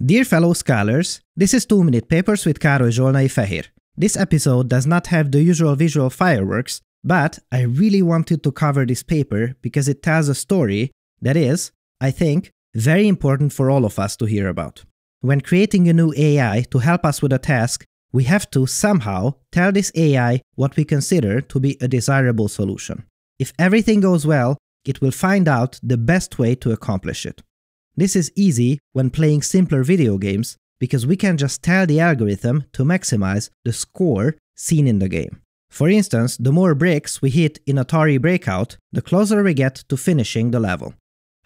Dear fellow scholars, this is 2 Minute Papers with Károly Zsolnai Fehér. This episode does not have the usual visual fireworks, but I really wanted to cover this paper because it tells a story that is, I think, very important for all of us to hear about. When creating a new AI to help us with a task, we have to somehow tell this AI what we consider to be a desirable solution. If everything goes well, it will find out the best way to accomplish it. This is easy when playing simpler video games, because we can just tell the algorithm to maximize the score seen in the game. For instance, the more bricks we hit in Atari Breakout, the closer we get to finishing the level.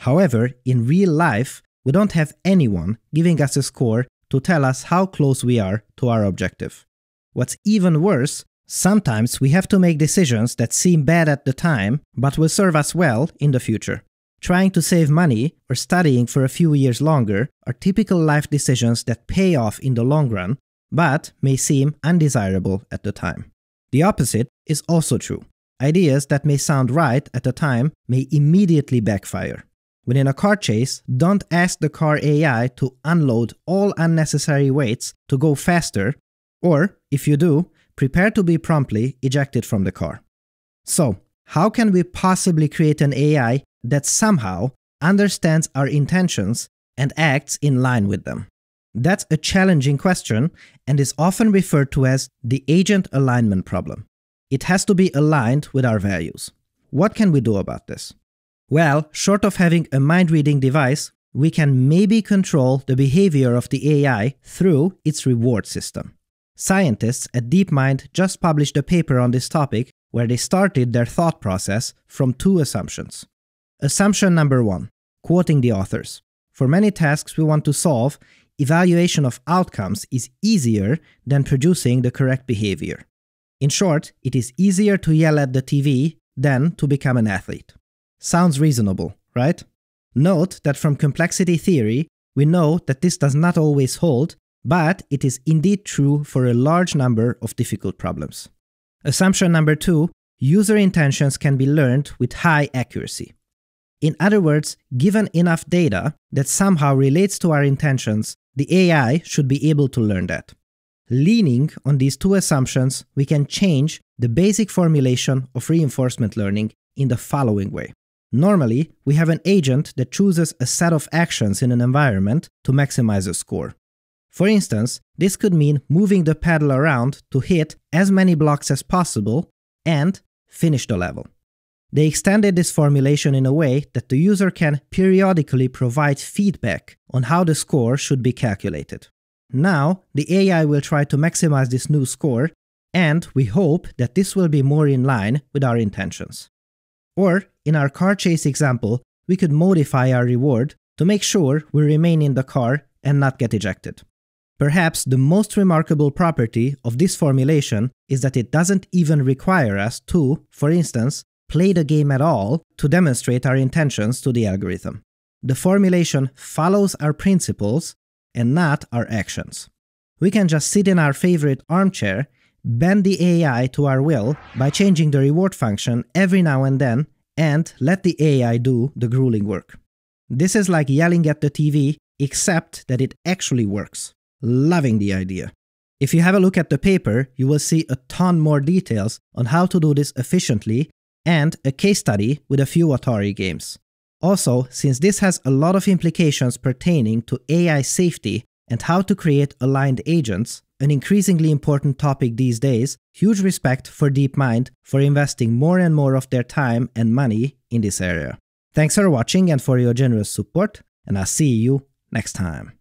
However, in real life, we don't have anyone giving us a score to tell us how close we are to our objective. What's even worse, sometimes we have to make decisions that seem bad at the time, but will serve us well in the future trying to save money, or studying for a few years longer are typical life decisions that pay off in the long run, but may seem undesirable at the time. The opposite is also true. Ideas that may sound right at the time may immediately backfire. When in a car chase, don't ask the car AI to unload all unnecessary weights to go faster, or, if you do, prepare to be promptly ejected from the car. So, how can we possibly create an AI that somehow understands our intentions and acts in line with them? That's a challenging question and is often referred to as the agent alignment problem. It has to be aligned with our values. What can we do about this? Well, short of having a mind reading device, we can maybe control the behavior of the AI through its reward system. Scientists at DeepMind just published a paper on this topic where they started their thought process from two assumptions. Assumption number one, quoting the authors. For many tasks we want to solve, evaluation of outcomes is easier than producing the correct behavior. In short, it is easier to yell at the TV than to become an athlete. Sounds reasonable, right? Note that from complexity theory, we know that this does not always hold, but it is indeed true for a large number of difficult problems. Assumption number two, user intentions can be learned with high accuracy. In other words, given enough data that somehow relates to our intentions, the AI should be able to learn that. Leaning on these two assumptions, we can change the basic formulation of reinforcement learning in the following way. Normally, we have an agent that chooses a set of actions in an environment to maximize a score. For instance, this could mean moving the paddle around to hit as many blocks as possible and finish the level. They extended this formulation in a way that the user can periodically provide feedback on how the score should be calculated. Now, the AI will try to maximize this new score, and we hope that this will be more in line with our intentions. Or, in our car chase example, we could modify our reward to make sure we remain in the car and not get ejected. Perhaps the most remarkable property of this formulation is that it doesn't even require us to, for instance, play the game at all to demonstrate our intentions to the algorithm. The formulation follows our principles and not our actions. We can just sit in our favorite armchair, bend the AI to our will by changing the reward function every now and then, and let the AI do the grueling work. This is like yelling at the TV, except that it actually works. Loving the idea. If you have a look at the paper, you will see a ton more details on how to do this efficiently and a case study with a few Atari games. Also, since this has a lot of implications pertaining to AI safety and how to create aligned agents, an increasingly important topic these days, huge respect for DeepMind for investing more and more of their time and money in this area. Thanks for watching and for your generous support, and I'll see you next time.